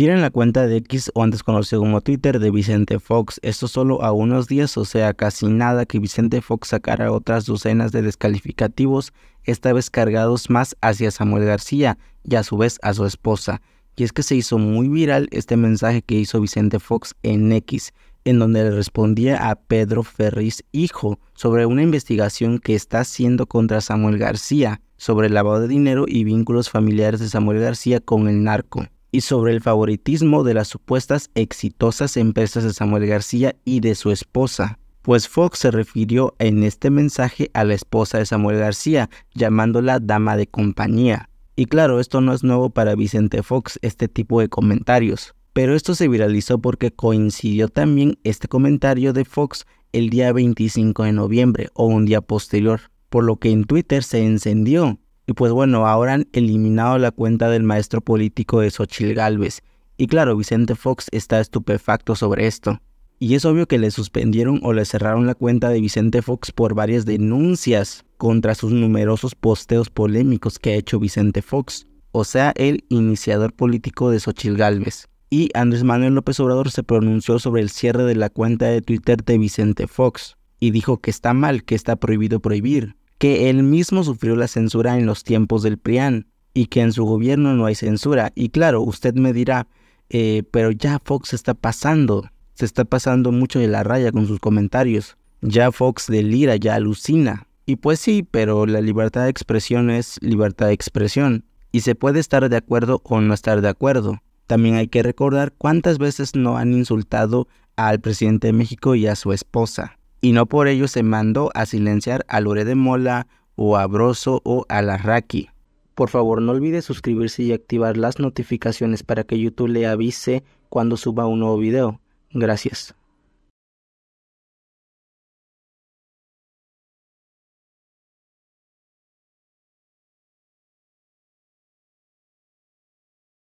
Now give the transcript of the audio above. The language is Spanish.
Tienen la cuenta de X o antes conocido como Twitter de Vicente Fox. Esto solo a unos días, o sea, casi nada que Vicente Fox sacara otras docenas de descalificativos, esta vez cargados más hacia Samuel García y a su vez a su esposa. Y es que se hizo muy viral este mensaje que hizo Vicente Fox en X, en donde le respondía a Pedro Ferri's hijo sobre una investigación que está haciendo contra Samuel García sobre el lavado de dinero y vínculos familiares de Samuel García con el narco y sobre el favoritismo de las supuestas exitosas empresas de Samuel García y de su esposa, pues Fox se refirió en este mensaje a la esposa de Samuel García, llamándola dama de compañía. Y claro, esto no es nuevo para Vicente Fox, este tipo de comentarios. Pero esto se viralizó porque coincidió también este comentario de Fox el día 25 de noviembre o un día posterior, por lo que en Twitter se encendió y pues bueno, ahora han eliminado la cuenta del maestro político de Sochil Galvez. Y claro, Vicente Fox está estupefacto sobre esto. Y es obvio que le suspendieron o le cerraron la cuenta de Vicente Fox por varias denuncias contra sus numerosos posteos polémicos que ha hecho Vicente Fox, o sea, el iniciador político de Sochil Galvez. Y Andrés Manuel López Obrador se pronunció sobre el cierre de la cuenta de Twitter de Vicente Fox y dijo que está mal, que está prohibido prohibir, que él mismo sufrió la censura en los tiempos del PRIAN y que en su gobierno no hay censura. Y claro, usted me dirá, eh, pero ya Fox está pasando, se está pasando mucho de la raya con sus comentarios. Ya Fox delira, ya alucina. Y pues sí, pero la libertad de expresión es libertad de expresión. Y se puede estar de acuerdo o no estar de acuerdo. También hay que recordar cuántas veces no han insultado al presidente de México y a su esposa y no por ello se mandó a silenciar a Lore de Mola o a Broso o a Larraqui. Por favor, no olvide suscribirse y activar las notificaciones para que YouTube le avise cuando suba un nuevo video. Gracias.